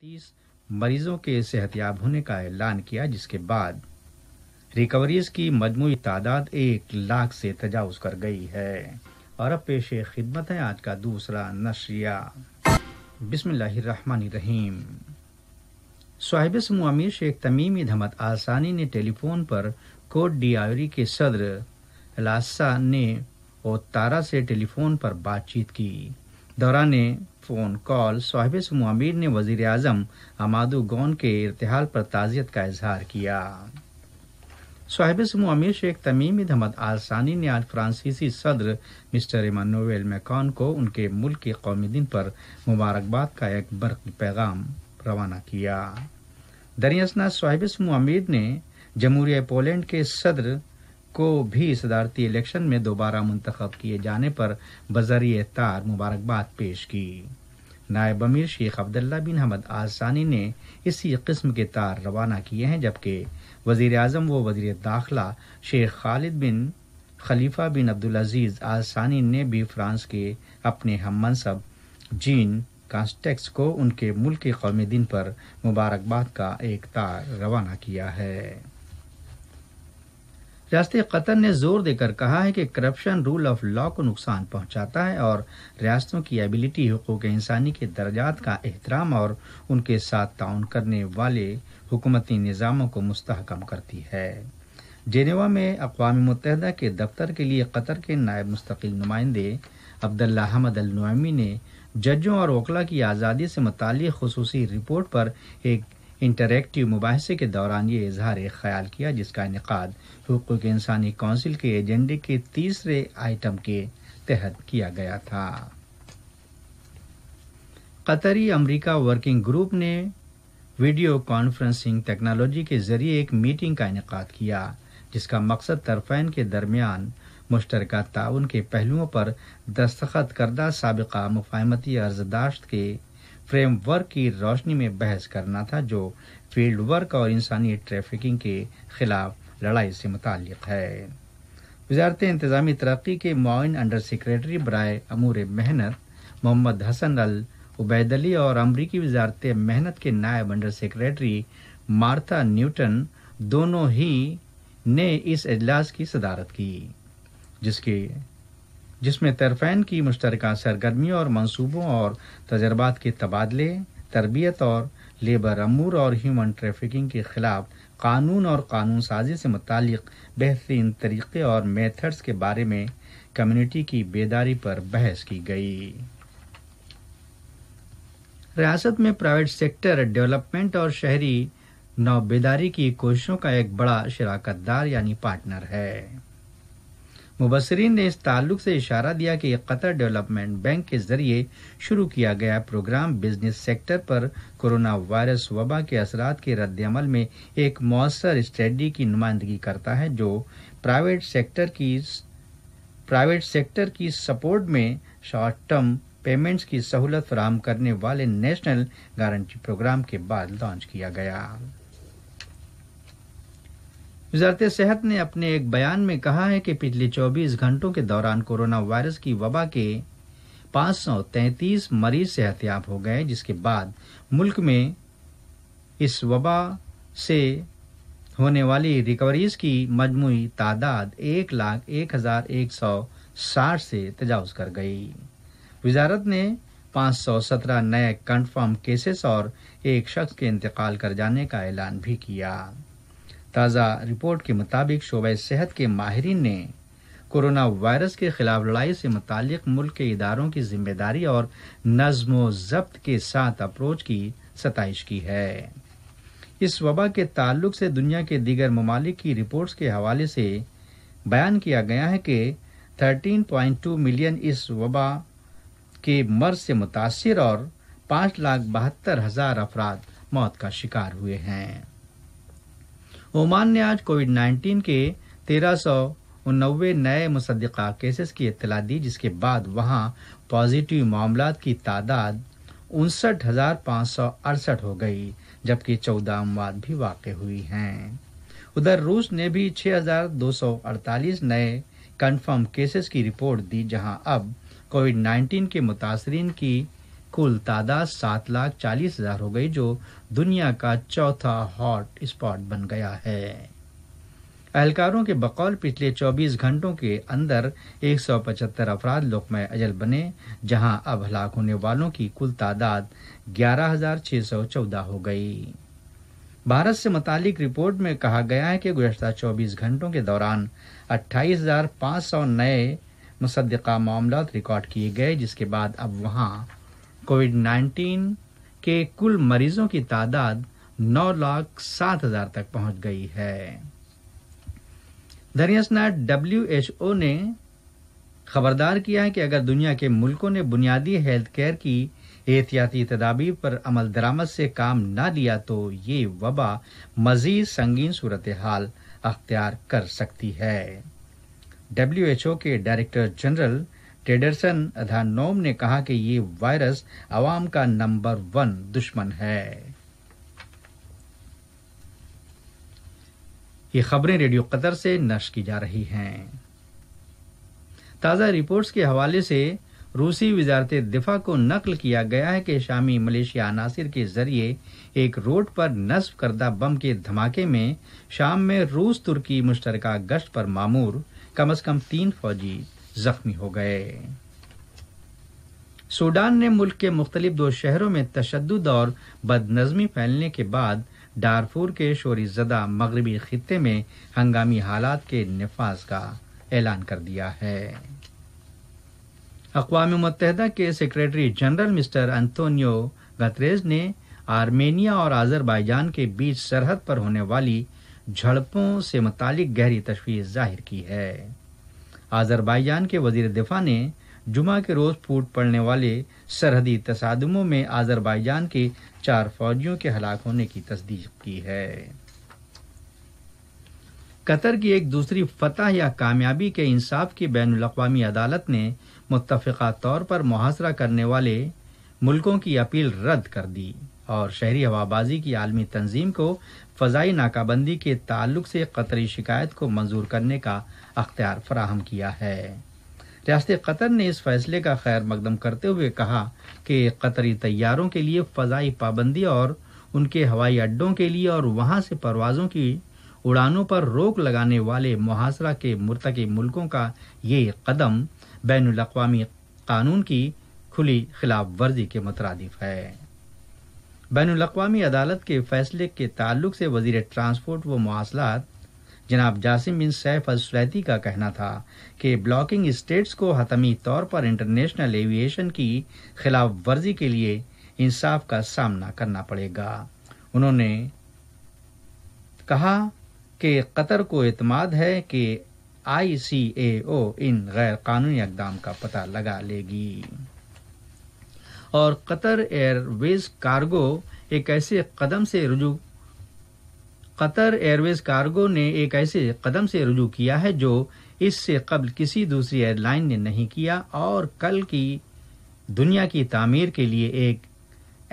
तीस मरीजों के सेहतियाब होने का ऐलान किया जिसके बाद रिकवरीज की मजमू तादाद एक लाख से तजावज कर गई है और अब पेश खिदमत है आज का दूसरा नशरिया बिस्मिल्लाहिर्रहमानिर्रहीम साहिब समूह अमीर शेख तमीम धमत आसानी ने टेलीफोन पर कोट डियावरी के सदर लासा ने और तारा से टेलीफोन पर बातचीत की दौरान फ़ोन कॉल साहिब समूह अमीर ने वजीर अजम अमादू गौन के इरतहाल पर ताज़ियत का इजहार किया साहिब समूह अमीर शेख तमीम अहमद आलसानी ने आज फ्रांसीसी सदर मिस्टर इमानोवेल मैकॉन को उनके मुल्क के कौमी दिन पर मुबारकबाद का एक बर्क पैगाम रवाना किया दरियासना साहिब समूह अमीर ने जमहूरिया पोलैंड के सदर को भी सदारती इलेक्शन में दोबारा मुंतखब किए जाने पर बजरिए तार मुबारकबाद पेश की नायब अमीर शेख अब्दुल्ला बिन हमद आसानी ने इसी किस्म के तार रवाना किए हैं जबकि वजीर अजम व वजीर दाखिला शेख खालिद बिन खलीफा बिन अब्दुल अजीज़ आसानी ने भी फ्रांस के अपने हम मनसब जीन कांस्टेक्स को उनके मुल्क के कौमी दिन पर मुबारकबाद का एक तार रवाना किया है रियासत कतर ने जोर देकर कहा है कि करप्शन रूल ऑफ लॉ को नुकसान पहुंचाता है और रियासतों की एबिलिटी हकूक इंसानी के दर्जात का एहतराम और उनके साथ ताउन करने वाले हुकूमती निज़ामों को मस्तकम करती है जेनेवा में अकवा मुतहदा के दफ्तर के लिए कतर के नायब मुस्तकिल नुमाइंदे अब्दुल्ला हमद अल ने जजों और वकला की आज़ादी से मुतल खसूसी रिपोर्ट पर एक इंटरेक्टिव मुबासे के दौरान ये इजहार ख्याल किया जिसका इनका हकूक इंसानी कौंसिल के एजेंडे के तीसरे आइटम के तहत किया गया था कतरी अमरीका वर्किंग ग्रुप ने वीडियो कॉन्फ्रेंसिंग टेक्नोलॉजी के जरिए एक मीटिंग का इनका किया जिसका मकसद तरफैन के दरमियान मुश्तर ताउन के पहलुओं पर दस्तखत करदा सबका मुफाहमती अर्जदाश्त के फ्रेमवर्क की रोशनी में बहस करना था जो फील्ड वर्क और इंसानी ट्रैफिकिंग के खिलाफ लड़ाई से मुतल है वजारत इंतजामी तरक्की के माइन अंडर सेक्रेटरी बरए अमूर मेहनत मोहम्मद हसन अल उबैदली और अमरीकी वजारत मेहनत के नायब अंडर सेक्रेटरी मार्था न्यूटन दोनों ही ने इस अजलास की सदारत की जिसके जिसमें तरफैन की मुश्तरका सरगर्मियों और मनसूबों और तजर्बात के तबादले तरबियत और लेबर अमूर और ह्यूमन ट्रैफिकिंग के खिलाफ कानून और कानून साजी से मुतल बेहतरीन तरीक़े और मेथड्स के बारे में कम्युनिटी की बेदारी पर बहस की गई रियासत में प्राइवेट सेक्टर डेवलपमेंट और शहरी नौबेदारी की कोशिशों का एक बड़ा शराकतदार यानी पार्टनर है मुबसरीन ने इस ताल्लुक से इशारा दिया कि कतर डेवलपमेंट बैंक के जरिए शुरू किया गया प्रोग्राम बिजनेस सेक्टर पर कोरोना वायरस वबा के असरात के रद्दमल में एक मौसर स्ट्रेटी की नुमाइंदगी करता है जो प्राइवेट सेक्टर की प्राइवेट सेक्टर की सपोर्ट में शॉर्ट टर्म पेमेंट्स की सहूलत फराम करने वाले नेशनल गारंटी प्रोग्राम के बाद लॉन्च किया गया वजारत सेहत ने अपने एक बयान में कहा है कि पिछले 24 घंटों के दौरान कोरोना वायरस की वबा के 533 मरीज सेहतियाब हो गए जिसके बाद मुल्क में इस वबा से होने वाली रिकवरीज की मजमू तादाद एक लाख एक हजार एक सौ साठ से तजावज कर गई वजारत ने सौ सत्रह नए कन्फर्म केसेस और एक शख्स के इंतकाल कर जाने का ऐलान भी किया ताज़ा रिपोर्ट के मुताबिक शोबे सेहत के माहरीन ने कोरोना वायरस के खिलाफ लड़ाई से मुतालिक मुल्क के इदारों की जिम्मेदारी और नज्म जब्त के साथ अप्रोच की सतश की है इस वबा के ताल्लुक से दुनिया के दीगर ममालिक की रिपोर्ट्स के हवाले से बयान किया गया है कि 13.2 मिलियन इस वबा के मर्ज से मुतासर और पांच लाख बहत्तर हजार अफराद मौत का शिकार हुए हैं ओमान ने आज कोविड 19 के तेरह सौ उनबे नए मुसदा केसेस की इतला दी जिसके बाद वहां पॉजिटिव मामला की तादाद उनसठ हजार पाँच सौ अड़सठ हो गई जबकि चौदह अमवाद भी वाक़ हुई हैं उधर रूस ने भी हजार दो सौ अड़तालीस नए कन्फर्म केसेस की रिपोर्ट दी जहां अब कोविड 19 के मुतासरीन की कुल तादाद सात लाख चालीस हजार हो गई जो दुनिया का चौथा हॉट स्पॉट बन गया है अहलकारों के बकौल पिछले 24 घंटों के अंदर 175 अफराद लोकमय अजल बने जहां अब हलाक होने वालों की कुल तादाद 11,614 हो गई भारत से मुतालिक रिपोर्ट में कहा गया है कि गुजशत 24 घंटों के दौरान 28,500 नए मुसदा मामला रिकॉर्ड किए गए जिसके बाद अब वहाँ कोविड 19 के कुल मरीजों की तादाद नौ लाख सात हजार तक पहुंच गई है धरियसना डब्ल्यू ने खबरदार किया है कि अगर दुनिया के मुल्कों ने बुनियादी हेल्थ केयर की एहतियाती तदाबीर पर अमल दरामद से काम न लिया तो ये वबा मजीद संगीन सूरत हाल अख्तियार कर सकती है डब्ल्यू के डायरेक्टर जनरल टेडरसन अधानोम ने कहा कि ये वायरस अवाम का नंबर वन दुश्मन है ये खबरें रेडियो कतर से नष्ट की जा रही हैं ताज़ा रिपोर्ट्स के हवाले से रूसी वजारत दिफा को नकल किया गया है कि शामी मलेशिया अनासर के जरिए एक रोड पर नस्ब करदा बम के धमाके में शाम में रूस तुर्की मुश्तरका गश्त पर मामूर कम अज कम तीन फौजी जख्मी हो गए सूडान ने मुल्क के मुख्तलिफ दो शहरों में तशद और बदनजमी फैलने के बाद डारफूर के शोरी जदा मगरबी खत्े में हंगामी हालात के नफाज का ऐलान कर दिया है अकवा मुतहदा के secretary general mister Antonio Guterres ने आर्मेनिया और आजरबाईजान के बीच सरहद पर होने वाली झड़पों से मुतालिक गहरी तशवीश जाहिर की है आज़रबाईजान के वजीर दिफा ने जुमा के रोज़ फूट पड़ने वाले सरहदी तसादमों में आज़रबाईजान के चार फौजियों के हलाक होने की तस्दीक की है कतर की एक दूसरी फतह या कामयाबी के इंसाफ की बैन अवी अदालत ने मुतफ़ा तौर पर मुहासरा करने वाले मुल्कों की अपील रद्द कर दी और शहरी हवाबाजी की आलमी तंजीम को फ़जाई नाकाबंदी के ताल्लुक से कतरी शिकायत को मंजूर करने का अख्तियार फराहम किया है रियासत कतर ने इस फैसले का खैर मकदम करते हुए कहा कि कतरी तैयारों के लिए फ़जाई पाबंदी और उनके हवाई अड्डों के लिए और वहां से परवाज़ों की उड़ानों पर रोक लगाने वाले मुहासरा के मुरतक मुल्कों का ये कदम बैन अवी कानून की खुली खिलाफ वर्जी के मुतरदिफ है बैन अवी अदालत के फैसले के ताल्लुक से वजीर ट्रांसपोर्ट व मवासलात जनाब जासिम बिन सैफ अल सुलैती का कहना था कि ब्लॉकिंग स्टेट्स को हतमी तौर पर इंटरनेशनल एविएशन की खिलाफ वर्जी के लिए इंसाफ का सामना करना पड़ेगा उन्होंने कहा कि कतर को एतमाद है कि आई सी ए ओ इन गैर कानूनी इकदाम का पता लगा लेगी और कतर एयरवेज कार्गो एक ऐसे कदम से रुजू कतर एयरवेज कार्गो ने एक ऐसे कदम से रुजू किया है जो इससे कबल किसी दूसरी एयरलाइन ने नहीं किया और कल की दुनिया की तामीर के लिए एक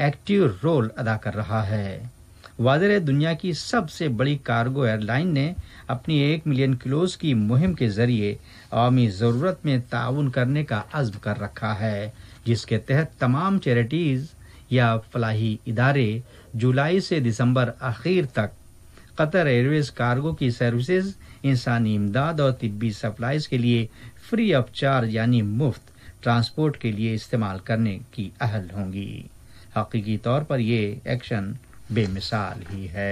एक्टिव रोल अदा कर रहा है वाजर दुनिया की सबसे बड़ी कार्गो एयरलाइन ने अपनी एक मिलियन किलोज की मुहिम के जरिए अवमी ज़रूरत में ताउन करने का अज़म कर रखा है जिसके तहत तमाम चैरिटीज़ या फलाही इदारे जुलाई से दिसंबर आखिर तक कतर एयरवेज कार्गो की सर्विसेज इंसानी इमदाद और तिब्बी सप्लाईज के लिए फ्री ऑफ चार्ज यानी मुफ्त ट्रांसपोर्ट के लिए इस्तेमाल करने की अहल होंगी हकीकी तौर पर यह एक्शन बेमिसाल ही है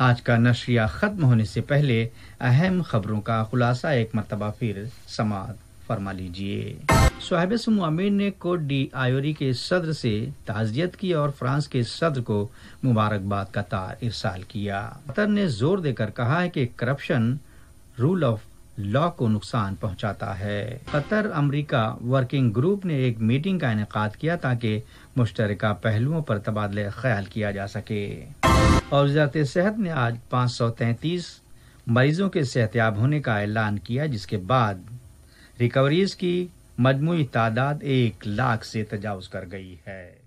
आज का नशरिया खत्म होने से पहले अहम खबरों का खुलासा एक मरतबा फिर समाप्त फरमा लीजिए साहिब अमीर ने कोट डी आयोरी के सदर से ताजियत की और फ्रांस के सदर को मुबारकबाद का तार इरसाल किया कतर ने जोर देकर कहा है कि करप्शन रूल ऑफ लॉ को नुकसान पहुंचाता है कतर अमेरिका वर्किंग ग्रुप ने एक मीटिंग का इनका किया ताकि मुश्तर पहलुओं पर तबादले ख्याल किया जा सके और वजारत सेहत ने आज पाँच सौ तैतीस मरीजों के सेहतियाब होने का ऐलान किया जिसके बाद रिकवरीज की मजमू तादाद एक लाख से तजावज़ कर गई है